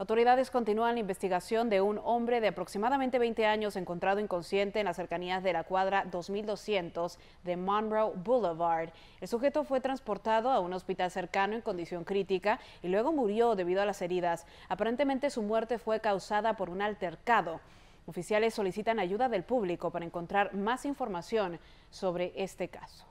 Autoridades continúan la investigación de un hombre de aproximadamente 20 años encontrado inconsciente en las cercanías de la cuadra 2200 de Monroe Boulevard. El sujeto fue transportado a un hospital cercano en condición crítica y luego murió debido a las heridas. Aparentemente su muerte fue causada por un altercado. Oficiales solicitan ayuda del público para encontrar más información sobre este caso.